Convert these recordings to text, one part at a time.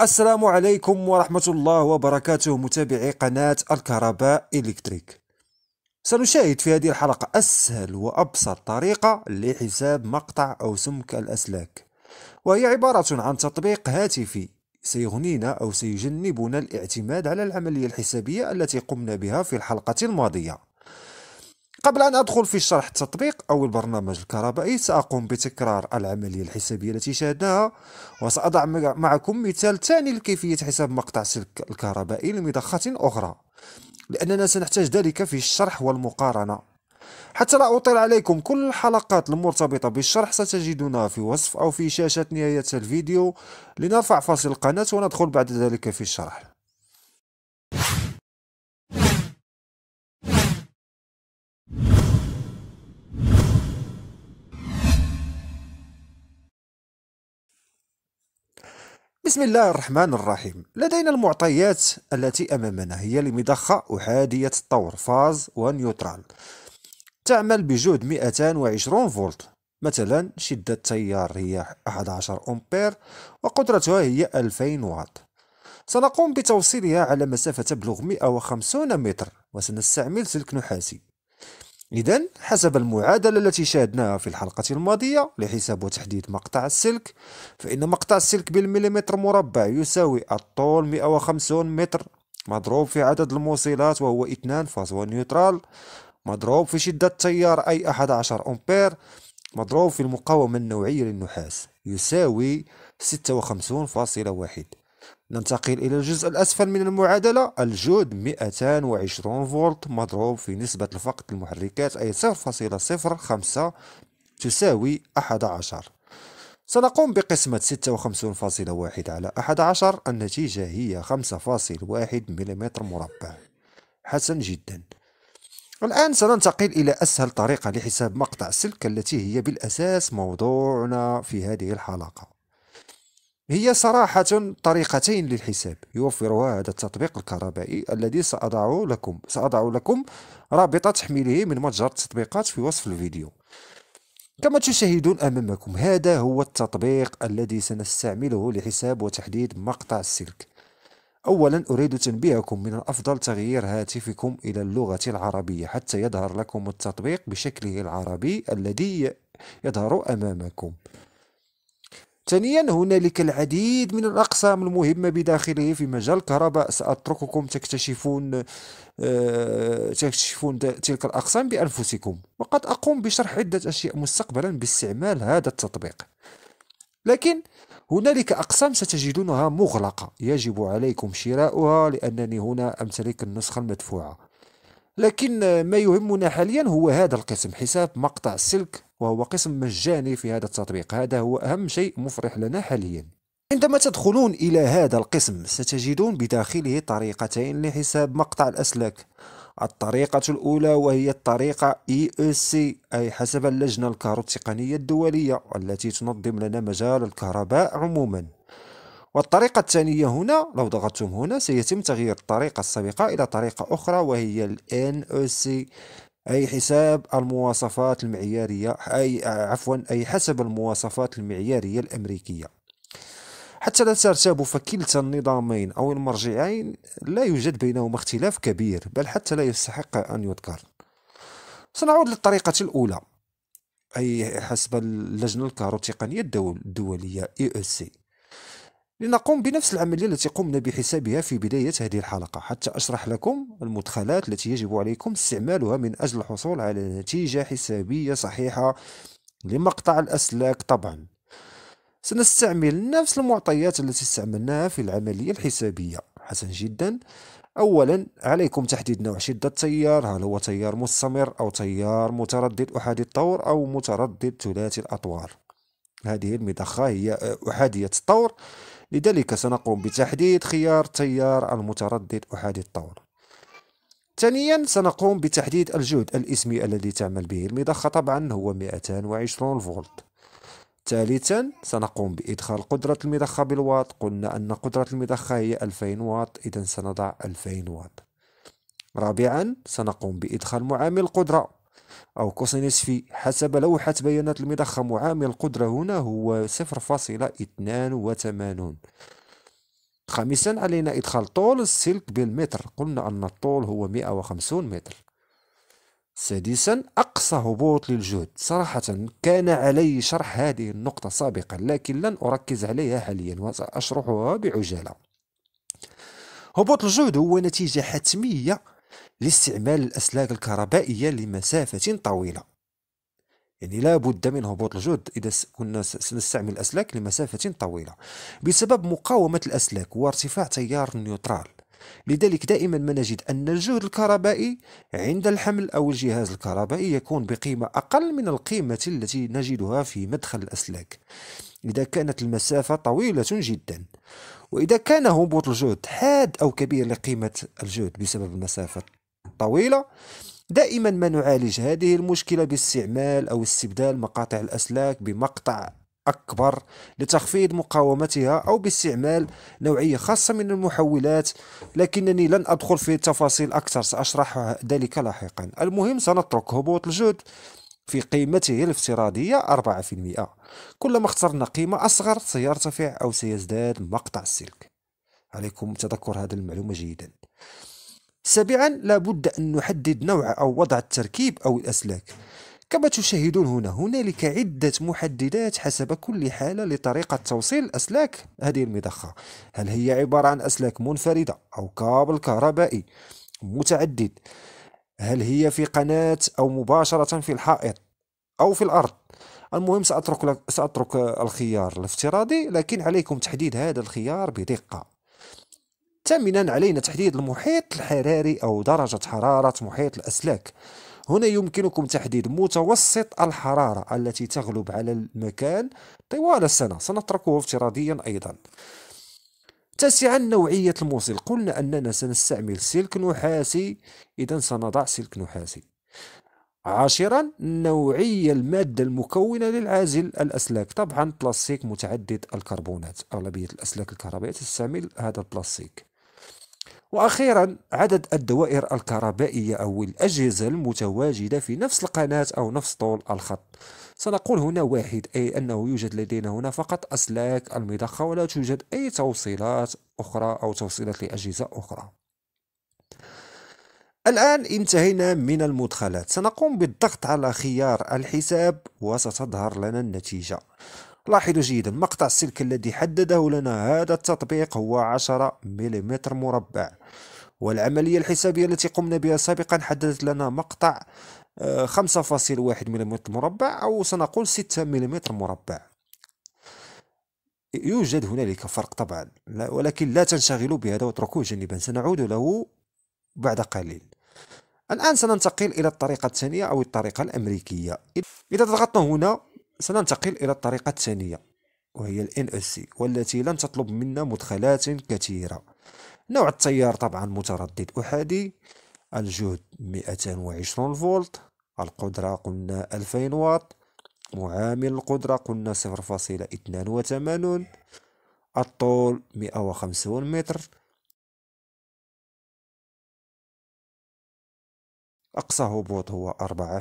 السلام عليكم ورحمة الله وبركاته متابعي قناة الكهرباء إلكتريك سنشاهد في هذه الحلقة أسهل وأبسط طريقة لحساب مقطع أو سمك الأسلاك وهي عبارة عن تطبيق هاتفي سيغنينا أو سيجنبنا الاعتماد على العملية الحسابية التي قمنا بها في الحلقة الماضية قبل أن أدخل في شرح التطبيق أو البرنامج الكهربائي سأقوم بتكرار العملية الحسابية التي شاهدناها وسأضع معكم مثال ثاني لكيفية حساب مقطع سلك الكهربائي لمضخة أخرى لأننا سنحتاج ذلك في الشرح والمقارنة حتى لا أطيل عليكم كل الحلقات المرتبطة بالشرح ستجدونها في وصف أو في شاشة نهاية الفيديو لنرفع فاصل القناة وندخل بعد ذلك في الشرح بسم الله الرحمن الرحيم لدينا المعطيات التي أمامنا هي لمضخة أحادية الطور فاز ونيوترال تعمل بجهد 220 فولت مثلا شدة التيار هي 11 أمبير وقدرتها هي 2000 واط سنقوم بتوصيلها على مسافة تبلغ 150 متر وسنستعمل سلك نحاسي إذا حسب المعادلة التي شاهدناها في الحلقة الماضية لحساب وتحديد مقطع السلك فإن مقطع السلك بالمليمتر مربع يساوي الطول 150 متر مضروب في عدد الموصلات وهو 2 فاصلة نيوترال مضروب في شدة التيار أي 11 أمبير مضروب في المقاومة النوعية للنحاس يساوي 56.1 ننتقل إلى الجزء الأسفل من المعادلة الجود 220 فولت مضروب في نسبة الفقد المحركات أي 0.05 تساوي 11 سنقوم بقسمة 56.1 على 11 النتيجة هي 5.1 ملم مربع حسن جدا الآن سننتقل إلى أسهل طريقة لحساب مقطع السلك التي هي بالأساس موضوعنا في هذه الحلقة هي صراحة طريقتين للحساب يوفرها هذا التطبيق الكهربائي الذي سأضعه لكم سأضع لكم رابط تحميله من متجر التطبيقات في وصف الفيديو كما تشاهدون أمامكم هذا هو التطبيق الذي سنستعمله لحساب وتحديد مقطع السلك أولا أريد تنبيهكم من الأفضل تغيير هاتفكم إلى اللغة العربية حتى يظهر لكم التطبيق بشكله العربي الذي يظهر أمامكم ثانيا هنالك العديد من الأقسام المهمة بداخله في مجال الكهرباء سأترككم تكتشفون آه، تكتشفون تلك الأقسام بأنفسكم وقد أقوم بشرح عدة أشياء مستقبلا باستعمال هذا التطبيق لكن هنالك أقسام ستجدونها مغلقة يجب عليكم شراؤها لأنني هنا أمتلك النسخة المدفوعة لكن ما يهمنا حاليا هو هذا القسم حساب مقطع السلك وهو قسم مجاني في هذا التطبيق هذا هو أهم شيء مفرح لنا حاليا عندما تدخلون إلى هذا القسم ستجدون بداخله طريقتين لحساب مقطع الأسلاك الطريقة الأولى وهي الطريقة EEC أي حسب اللجنة الكهروتقنية الدولية التي تنظم لنا مجال الكهرباء عموماً والطريقة الثانية هنا لو ضغطتم هنا سيتم تغيير الطريقة السابقة إلى طريقة أخرى وهي ال NOC أي حساب المواصفات المعيارية أي عفوا أي حسب المواصفات المعيارية الأمريكية حتى لا ترتاب فكلتا النظامين أو المرجعين لا يوجد بينهما اختلاف كبير بل حتى لا يستحق أن يذكر سنعود للطريقة الأولى أي حسب اللجنة الكهروتقنية الدولية EEC لنقوم بنفس العملية التي قمنا بحسابها في بداية هذه الحلقة حتى أشرح لكم المدخلات التي يجب عليكم استعمالها من أجل الحصول على نتيجة حسابية صحيحة لمقطع الأسلاك طبعا سنستعمل نفس المعطيات التي استعملناها في العملية الحسابية حسن جدا أولا عليكم تحديد نوع شدة التيار هل هو تيار مستمر أو تيار متردد أحادي الطور أو متردد ثلاثي الأطوار هذه المضخة هي أحادية الطور لذلك سنقوم بتحديد خيار التيار المتردد أحادي الطور ثانيا سنقوم بتحديد الجهد الاسمي الذي تعمل به المضخة طبعا هو 220 فولت ثالثا سنقوم بإدخال قدرة المضخة بالواط قلنا أن قدرة المضخة هي 2000 واط إذا سنضع 2000 واط رابعا سنقوم بإدخال معامل القدرة أو كوسينوس في حسب لوحة بيانات المضخم وعامل القدرة هنا هو صفر فاصلة اثنان وثمانون خامسا علينا إدخال طول السلك بالمتر قلنا أن الطول هو مئة وخمسون متر سادسا أقصى هبوط للجهد صراحة كان علي شرح هذه النقطة سابقا لكن لن أركز عليها حاليا وسأشرحها بعجالة هبوط الجهد هو نتيجة حتمية لاستعمال الأسلاك الكهربائية لمسافة طويلة يعني لا بد من هبوط الجهد إذا كنا سنستعمل الأسلاك لمسافة طويلة بسبب مقاومة الأسلاك وارتفاع تيار النيوترال لذلك دائما ما نجد أن الجهد الكهربائي عند الحمل أو الجهاز الكهربائي يكون بقيمة أقل من القيمة التي نجدها في مدخل الأسلاك إذا كانت المسافة طويلة جدا وإذا كان هبوط الجهد حاد أو كبير لقيمة الجهد بسبب المسافة طويلة دائما ما نعالج هذه المشكلة باستعمال أو استبدال مقاطع الأسلاك بمقطع أكبر لتخفيض مقاومتها أو باستعمال نوعية خاصة من المحولات لكنني لن أدخل في تفاصيل أكثر سأشرح ذلك لاحقا المهم سنترك هبوط الجهد في قيمته الافتراضية 4% كلما اخترنا قيمة أصغر سيرتفع أو سيزداد مقطع السلك عليكم تذكر هذه المعلومة جيدا سابعا لابد أن نحدد نوع أو وضع التركيب أو الأسلاك كما تشاهدون هنا هنالك عدة محددات حسب كل حالة لطريقة توصيل الأسلاك هذه المضخة هل هي عبارة عن أسلاك منفردة أو كابل كهربائي متعدد هل هي في قناة أو مباشرة في الحائط أو في الأرض المهم سأترك, لك سأترك الخيار الافتراضي لكن عليكم تحديد هذا الخيار بدقة ثامنا علينا تحديد المحيط الحراري أو درجة حرارة محيط الأسلاك هنا يمكنكم تحديد متوسط الحرارة التي تغلب على المكان طوال السنة سنتركه افتراضيا أيضا تاسعا نوعية الموصل قلنا أننا سنستعمل سلك نحاسي إذا سنضع سلك نحاسي عاشرا نوعية المادة المكونة للعازل الأسلاك طبعا بلاستيك متعدد الكربونات أغلبية الأسلاك الكهربائية تستعمل هذا البلاستيك وأخيرا عدد الدوائر الكهربائية أو الأجهزة المتواجدة في نفس القناة أو نفس طول الخط سنقول هنا واحد أي أنه يوجد لدينا هنا فقط أسلاك المضخة ولا توجد أي توصيلات أخرى أو توصيلات لأجهزة أخرى الآن انتهينا من المدخلات سنقوم بالضغط على خيار الحساب وستظهر لنا النتيجة لاحظوا جيدا مقطع السلك الذي حدده لنا هذا التطبيق هو 10 ملم مربع والعملية الحسابية التي قمنا بها سابقا حددت لنا مقطع 5.1 آه، ملم مربع أو سنقول 6 ملم مربع يوجد هنالك فرق طبعا ولكن لا تنشغلوا بهذا واتركوه جانبا سنعود له بعد قليل الآن سننتقل إلى الطريقة الثانية أو الطريقة الأمريكية إذا ضغطنا هنا سننتقل إلى الطريقة الثانية وهي ال NSC والتي لن تطلب منا مدخلات كثيرة نوع التيار طبعا متردد أحادي الجهد 220 فولت القدرة قلنا 2000 واط معامل القدرة قلنا 0.82 الطول 150 متر أقصى هبوط هو أربعة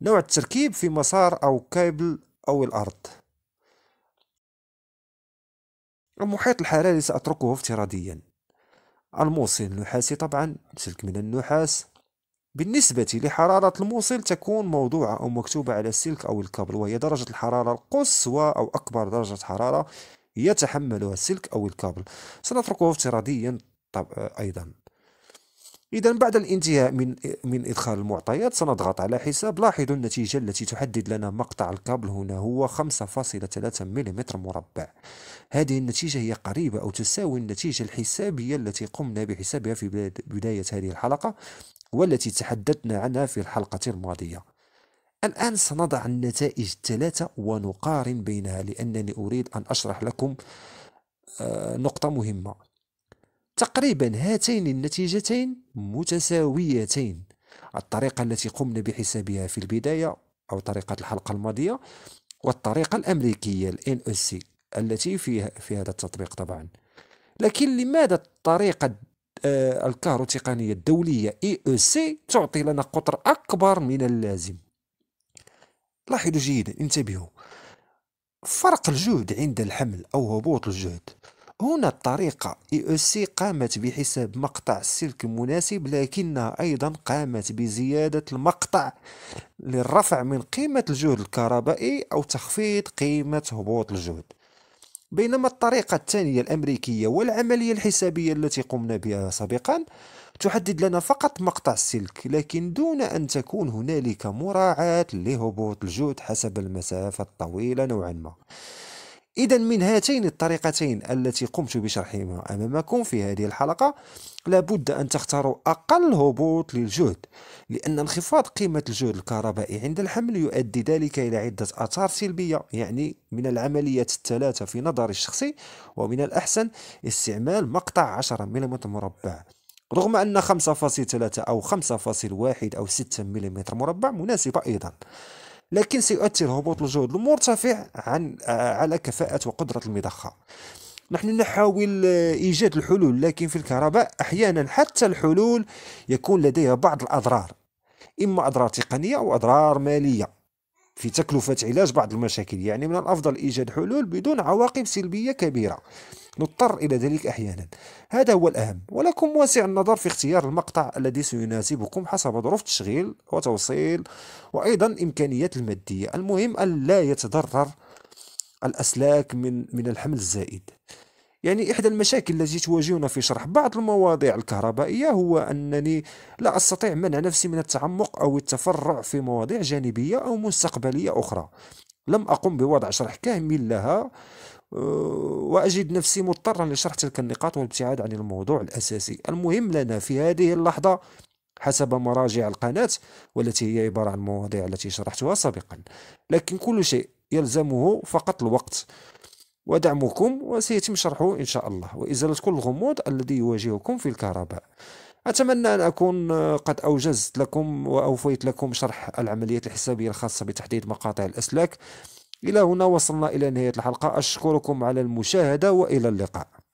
نوع التركيب في مسار أو كابل أو الأرض المحيط الحراري سأتركه افتراضيا الموصل النحاسي طبعا سلك من النحاس بالنسبة لحرارة الموصل تكون موضوعة أو مكتوبة على السلك أو الكابل وهي درجة الحرارة القصوى أو أكبر درجة حرارة يتحملها السلك أو الكابل سنتركه افتراضيا طب أيضا إذا بعد الانتهاء من من إدخال المعطيات سنضغط على حساب لاحظوا النتيجة التي تحدد لنا مقطع الكابل هنا هو 5.3 ملم مربع هذه النتيجة هي قريبة أو تساوي النتيجة الحسابية التي قمنا بحسابها في بداية هذه الحلقة والتي تحدثنا عنها في الحلقة الماضية الآن سنضع النتائج الثلاثة ونقارن بينها لأنني أريد أن أشرح لكم آه، نقطة مهمة تقريبا هاتين النتيجتين متساويتين الطريقة التي قمنا بحسابها في البداية أو طريقة الحلقة الماضية والطريقة الأمريكية الـ NSC التي فيها في هذا التطبيق طبعا لكن لماذا الطريقة آه، الكهروتقنية الدولية EEC تعطي لنا قطر أكبر من اللازم لاحظوا جيدا انتبهوا فرق الجهد عند الحمل أو هبوط الجهد هنا الطريقة EEC قامت بحساب مقطع السلك المناسب لكنها أيضا قامت بزيادة المقطع للرفع من قيمة الجهد الكهربائي أو تخفيض قيمة هبوط الجهد بينما الطريقة الثانية الأمريكية والعملية الحسابية التي قمنا بها سابقا تحدد لنا فقط مقطع السلك لكن دون أن تكون هنالك مراعاة لهبوط الجهد حسب المسافة الطويلة نوعا ما إذا من هاتين الطريقتين التي قمت بشرحهما أمامكم في هذه الحلقة لابد أن تختاروا أقل هبوط للجهد لأن انخفاض قيمة الجهد الكهربائي عند الحمل يؤدي ذلك إلى عدة آثار سلبية يعني من العمليات الثلاثة في نظري الشخصي ومن الأحسن استعمال مقطع 10 ملم مربع رغم أن 5.3 أو 5.1 أو 6 ملم مربع مناسبة أيضا لكن سيؤثر هبوط الجهد المرتفع عن آه، على كفاءة وقدرة المضخة نحن نحاول آه، إيجاد الحلول لكن في الكهرباء أحيانا حتى الحلول يكون لديها بعض الأضرار إما أضرار تقنية أو أضرار مالية في تكلفة علاج بعض المشاكل يعني من الأفضل إيجاد حلول بدون عواقب سلبية كبيرة نضطر إلى ذلك أحيانا هذا هو الأهم ولكم واسع النظر في اختيار المقطع الذي سيناسبكم حسب ظروف التشغيل وتوصيل وأيضا إمكانيات المادية المهم أن لا يتضرر الأسلاك من من الحمل الزائد يعني إحدى المشاكل التي تواجهنا في شرح بعض المواضيع الكهربائية هو أنني لا أستطيع منع نفسي من التعمق أو التفرع في مواضيع جانبية أو مستقبلية أخرى لم أقم بوضع شرح كامل لها أه، وأجد نفسي مضطرا لشرح تلك النقاط والابتعاد عن الموضوع الأساسي المهم لنا في هذه اللحظة حسب مراجع القناة والتي هي عبارة عن المواضيع التي شرحتها سابقا لكن كل شيء يلزمه فقط الوقت ودعمكم وسيتم شرحه إن شاء الله وإزالة كل الغموض الذي يواجهكم في الكهرباء أتمنى أن أكون قد أوجزت لكم وأوفيت لكم شرح العمليات الحسابية الخاصة بتحديد مقاطع الأسلاك إلى هنا وصلنا إلى نهاية الحلقة أشكركم على المشاهدة وإلى اللقاء